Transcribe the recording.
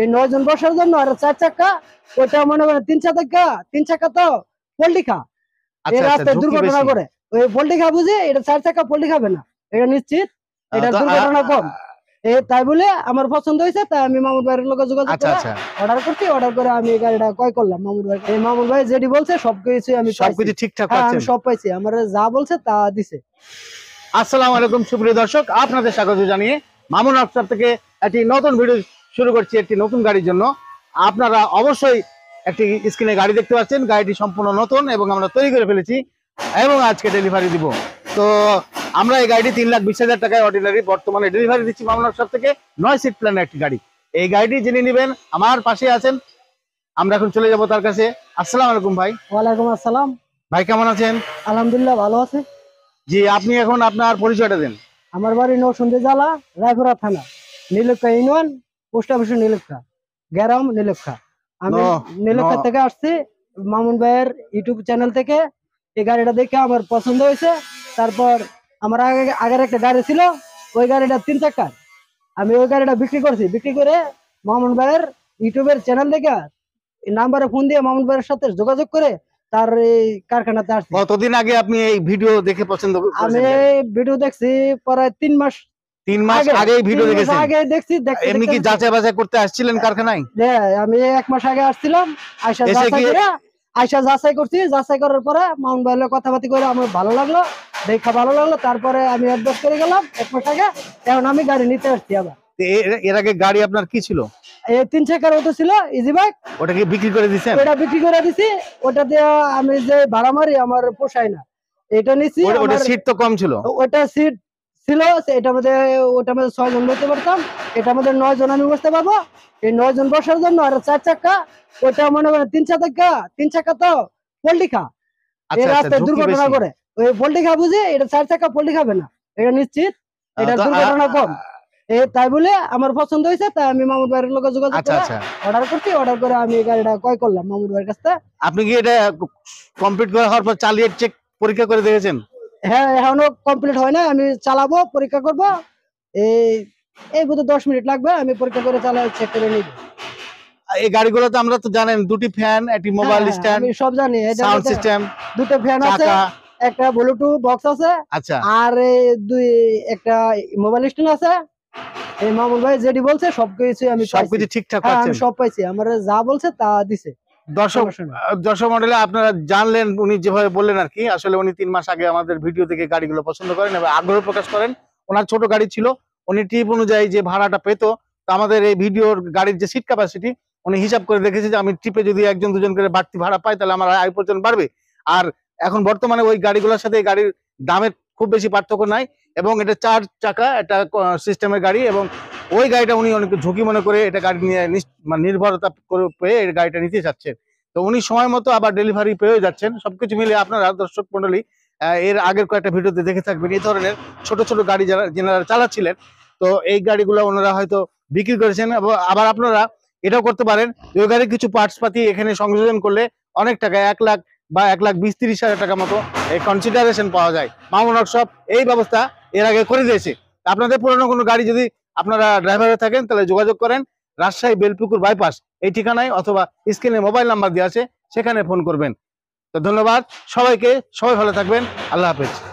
এই নয় জন বসার জন্য আর চার চাকা ওইটা মনে করেন তিন চাকা তিন চাকা তো পল্টি খা এই আচ্ছা, আচ্ছা, রাস্তায় দুর্ঘটনা করে ওই পল্টি খা বুঝে এটা চার চাকা পল্টি খাবে না এটা নিশ্চিত এটা দুর্ঘটনা কম তাই বলে আমার পছন্দ হয়েছে তাই আমি মামুর ভাইয়ের লোক অর্ডার আচ্ছা, করছি অর্ডার করে আমি গাড়িটা কয় করলাম মামুর ভাই এই মামুর ভাই যেটি বলছে সবকিছু আমি সবকিছু ঠিকঠাক হ্যাঁ, আমি সব পাইছি আমার যা বলছে তা দিছে আসসালামু আলাইকুম সুপ্রিয় দর্শক আপনাদের স্বাগত জানিয়ে মামুন আফসার থেকে একটি নতুন ভিডিও শুরু করছি একটি নতুন গাড়ির জন্য আপনারা অবশ্যই একটি স্ক্রিনে গাড়ি দেখতে পাচ্ছেন গাড়িটি সম্পূর্ণ নতুন এবং আমরা তৈরি করে ফেলেছি এবং আজকে ডেলিভারি দিব তো আমরা এই গাড়িটি তিন লাখ বিশ হাজার টাকায় অর্ডিনারি বর্তমানে ডেলিভারি দিচ্ছি মামলার সব থেকে নয় সিট প্ল্যানের একটি গাড়ি এই গাড়িটি যিনি নেবেন আমার পাশে আছেন আমরা এখন চলে যাব তার কাছে আসসালাম আলাইকুম ভাই ওয়ালাইকুম আসসালাম ভাই কেমন আছেন আলহামদুলিল্লাহ ভালো আছে জি আপনি এখন আপনার পরিচয়টা দেন আমার বাড়ি নৌসন্দি জালা রায়পুরা থানা Nilka union post office Nilkhya গ্যারাম নীলক্ষা আমি নীলক্ষা থেকে আসছি মামুন ভাইয়ের ইউটিউব চ্যানেল থেকে এই গাড়িটা দেখে আমার পছন্দ হয়েছে তারপর আমার আগে আগের একটা গাড়ি ছিল ওই গাড়িটা তিন চাকার আমি ওই গাড়িটা বিক্রি করছি বিক্রি করে মামুন ভাইয়ের ইউটিউবের চ্যানেল দেখে নাম্বারে ফোন দিয়ে মামুন ভাইয়ের সাথে যোগাযোগ করে তার এই কারখানাতে আসছি কতদিন আগে আপনি এই ভিডিও দেখে পছন্দ আমি ভিডিও দেখছি প্রায় তিন মাস তিন মাস আগে ভিডিও আগে দেখছি কি যাচাই করতে আসছিলেন হ্যাঁ, কারখানায় হ্যাঁ, আমি এক মাস আগে আসছিলাম আয়সা আয়সা যাচাই করছি যাচাই করার পরে মাউন্ট করে আমার ভালো লাগলো দেখা ভালো লাগলো তারপরে আমি অ্যাডজাস্ট করে গেলাম এক মাস আগে এখন আমি গাড়ি নিতে আসছি আবার এর আগে গাড়ি আপনার কি ছিল তিন চাকার মতো ছিল ইজি বাইক ওটা কি বিক্রি করে দিচ্ছে ওটা বিক্রি করে দিছি ওটা দিয়ে আমি যে ভাড়া মারি আমার পোষায় না এটা নিছি ওটা সিট তো কম ছিল ওটা সিট ছিল এটার মধ্যে ওটার মধ্যে ছয় জন বসতে পারতাম এটার মধ্যে নয় জন আমি বসতে পারবো এই নয় জন বসার জন্য আর চার চাকা ওটা মনে করেন তিন চাকা তিন চাকা তো পোল্ট্রি খা আচ্ছা, এই আচ্ছা, রাস্তায় দুর্ঘটনা করে ওই পোল্ট্রি খা বুঝে এটা চার চাকা পোল্ট্রি খাবে না এটা নিশ্চিত এটা দুর্ঘটনা কম তাই বলে আমার পছন্দ হয়েছে তাই আমি মামুর ভাইয়ের লোক যোগাযোগ অর্ডার আচ্ছা, করছি অর্ডার করে আমি গাড়িটা ক্রয় করলাম মামুর ভাইয়ের কাছে আপনি কি এটা কমপ্লিট করে হওয়ার পর চালিয়ে চেক পরীক্ষা করে দেখেছেন হ্যাঁ এখনো কমপ্লিট হয় না আমি চালাবো পরীক্ষা করবো এই এই বুধ দশ মিনিট লাগবে আমি পরীক্ষা করে চালা চেক করে নিব এই গাড়িগুলো তো আমরা তো জানেন দুটি ফ্যান একটি মোবাইল স্ট্যান্ড হ্যাঁ, আমি সব জানি সাউন্ড সিস্টেম দুটো ফ্যান আছে একটা ব্লুটুথ বক্স আছে আচ্ছা আর দুই একটা মোবাইল স্ট্যান্ড আছে এই মামুন ভাই যেটি বলছে সবকিছু আমি সবকিছু ঠিকঠাক হ্যাঁ, পাচ্ছি সব পাইছি আমার যা বলছে তা দিছে দর্শক দর্শক মডেলে আপনারা জানলেন উনি যেভাবে বললেন আর কি আসলে উনি তিন মাস আগে আমাদের ভিডিও থেকে গাড়িগুলো পছন্দ করেন এবং আগ্রহ প্রকাশ করেন ওনার ছোট গাড়ি ছিল উনি ট্রিপ অনুযায়ী যে ভাড়াটা পেতো আমাদের এই ভিডিওর গাড়ির যে সিট ক্যাপাসিটি উনি হিসাব করে দেখেছে যে আমি ট্রিপে যদি একজন দুজন করে বাড়তি ভাড়া পাই তাহলে আমার আয় পর্যন্ত বাড়বে আর এখন বর্তমানে ওই গাড়িগুলোর সাথে গাড়ির দামের খুব বেশি পার্থক্য নাই এবং এটা চার চাকা এটা সিস্টেমের গাড়ি এবং ওই গাড়িটা উনি অনেক ঝুঁকি মনে করে এটা গাড়ি নিয়ে মানে নির্ভরতা পেয়ে এই গাড়িটা নিতে চাচ্ছেন তো উনি সময় মতো আবার ডেলিভারি পেয়েও যাচ্ছেন সবকিছু মিলে আপনারা দর্শক মন্ডলী এর আগের কয়েকটা ভিডিওতে দেখে থাকবেন এই ধরনের ছোট ছোট গাড়ি যারা যেনারা চালাচ্ছিলেন তো এই গাড়িগুলো ওনারা হয়তো বিক্রি করেছেন এবং আবার আপনারা এটাও করতে পারেন ওই গাড়ির কিছু পার্টস পাতি এখানে সংযোজন করলে অনেক টাকা এক লাখ বা এক লাখ বিশ তিরিশ হাজার টাকা মতো এই কনসিডারেশন পাওয়া যায় মামুন ওয়ার্কশপ এই ব্যবস্থা এর আগে করে দিয়েছে আপনাদের পুরনো কোনো গাড়ি যদি আপনারা ড্রাইভারে থাকেন তাহলে যোগাযোগ করেন রাজশাহী বেলপুকুর বাইপাস এই ঠিকানায় অথবা স্ক্রিনে মোবাইল নাম্বার দেওয়া আছে সেখানে ফোন করবেন তো ধন্যবাদ সবাইকে সবাই ভালো থাকবেন আল্লাহ হাফেজ